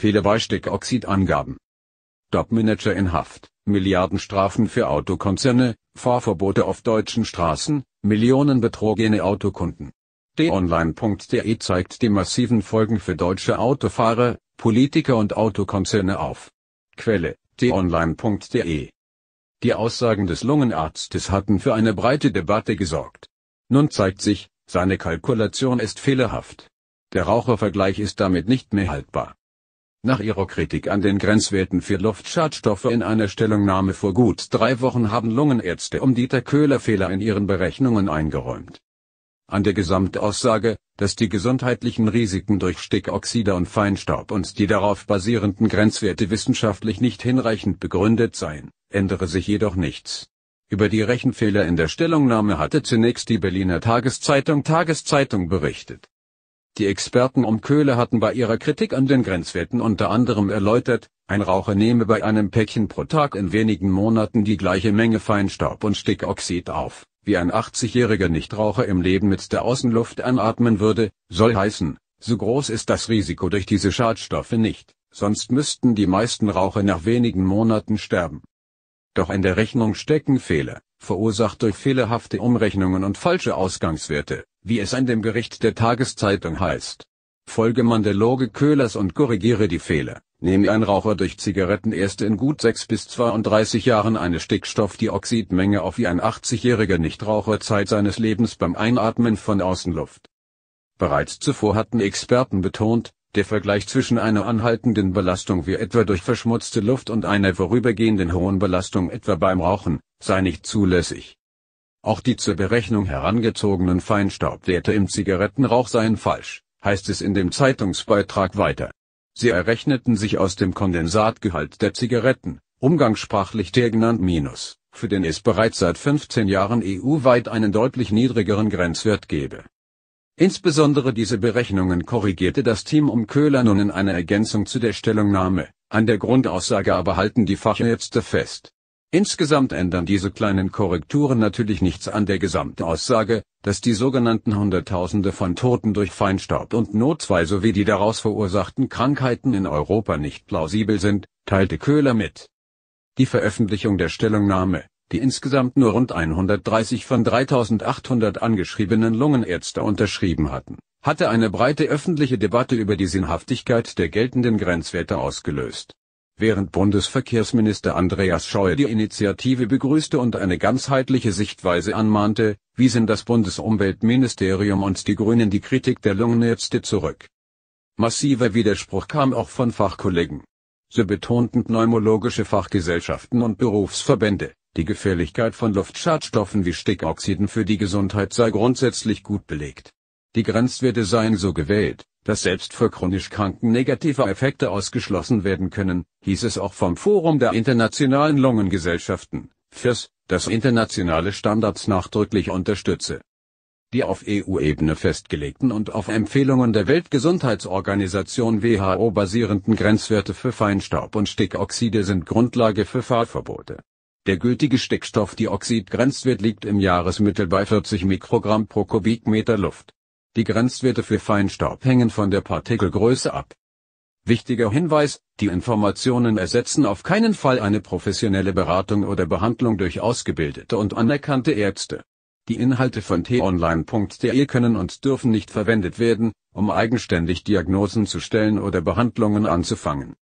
Fehler bei Stickoxidangaben. Top-Manager in Haft, Milliardenstrafen für Autokonzerne, Fahrverbote auf deutschen Straßen, Millionen betrogene Autokunden. d onlinede zeigt die massiven Folgen für deutsche Autofahrer, Politiker und Autokonzerne auf. Quelle, d onlinede Die Aussagen des Lungenarztes hatten für eine breite Debatte gesorgt. Nun zeigt sich, seine Kalkulation ist fehlerhaft. Der Rauchervergleich ist damit nicht mehr haltbar. Nach ihrer Kritik an den Grenzwerten für Luftschadstoffe in einer Stellungnahme vor gut drei Wochen haben Lungenärzte um Dieter Köhler Fehler in ihren Berechnungen eingeräumt. An der Gesamtaussage, dass die gesundheitlichen Risiken durch Stickoxide und Feinstaub und die darauf basierenden Grenzwerte wissenschaftlich nicht hinreichend begründet seien, ändere sich jedoch nichts. Über die Rechenfehler in der Stellungnahme hatte zunächst die Berliner Tageszeitung Tageszeitung berichtet die Experten um Köhle hatten bei ihrer Kritik an den Grenzwerten unter anderem erläutert, ein Raucher nehme bei einem Päckchen pro Tag in wenigen Monaten die gleiche Menge Feinstaub und Stickoxid auf, wie ein 80-jähriger Nichtraucher im Leben mit der Außenluft anatmen würde, soll heißen, so groß ist das Risiko durch diese Schadstoffe nicht, sonst müssten die meisten Raucher nach wenigen Monaten sterben. Doch in der Rechnung stecken Fehler, verursacht durch fehlerhafte Umrechnungen und falsche Ausgangswerte wie es an dem Gericht der Tageszeitung heißt. Folge man der Logik Köhlers und korrigiere die Fehler. Nehme ein Raucher durch Zigaretten erst in gut 6 bis 32 Jahren eine Stickstoffdioxidmenge auf wie ein 80-jähriger Nichtraucher Zeit seines Lebens beim Einatmen von Außenluft. Bereits zuvor hatten Experten betont, der Vergleich zwischen einer anhaltenden Belastung wie etwa durch verschmutzte Luft und einer vorübergehenden hohen Belastung etwa beim Rauchen, sei nicht zulässig. Auch die zur Berechnung herangezogenen Feinstaubwerte im Zigarettenrauch seien falsch, heißt es in dem Zeitungsbeitrag weiter. Sie errechneten sich aus dem Kondensatgehalt der Zigaretten, umgangssprachlich der genannt Minus, für den es bereits seit 15 Jahren EU-weit einen deutlich niedrigeren Grenzwert gebe. Insbesondere diese Berechnungen korrigierte das Team um Köhler nun in einer Ergänzung zu der Stellungnahme, an der Grundaussage aber halten die Fachärzte fest Insgesamt ändern diese kleinen Korrekturen natürlich nichts an der Gesamtaussage, dass die sogenannten Hunderttausende von Toten durch Feinstaub und Notfall sowie die daraus verursachten Krankheiten in Europa nicht plausibel sind, teilte Köhler mit. Die Veröffentlichung der Stellungnahme, die insgesamt nur rund 130 von 3800 angeschriebenen Lungenärzte unterschrieben hatten, hatte eine breite öffentliche Debatte über die Sinnhaftigkeit der geltenden Grenzwerte ausgelöst Während Bundesverkehrsminister Andreas Scheuer die Initiative begrüßte und eine ganzheitliche Sichtweise anmahnte, wiesen das Bundesumweltministerium und die Grünen die Kritik der Lungenärzte zurück. Massiver Widerspruch kam auch von Fachkollegen. So betonten pneumologische Fachgesellschaften und Berufsverbände, die Gefährlichkeit von Luftschadstoffen wie Stickoxiden für die Gesundheit sei grundsätzlich gut belegt. Die Grenzwerte seien so gewählt, dass selbst für chronisch Kranken negative Effekte ausgeschlossen werden können, hieß es auch vom Forum der Internationalen Lungengesellschaften, FIRS, das internationale Standards nachdrücklich unterstütze. Die auf EU-Ebene festgelegten und auf Empfehlungen der Weltgesundheitsorganisation WHO basierenden Grenzwerte für Feinstaub und Stickoxide sind Grundlage für Fahrverbote. Der gültige Stickstoffdioxid-Grenzwert liegt im Jahresmittel bei 40 Mikrogramm pro Kubikmeter Luft. Die Grenzwerte für Feinstaub hängen von der Partikelgröße ab. Wichtiger Hinweis, die Informationen ersetzen auf keinen Fall eine professionelle Beratung oder Behandlung durch ausgebildete und anerkannte Ärzte. Die Inhalte von t-online.de können und dürfen nicht verwendet werden, um eigenständig Diagnosen zu stellen oder Behandlungen anzufangen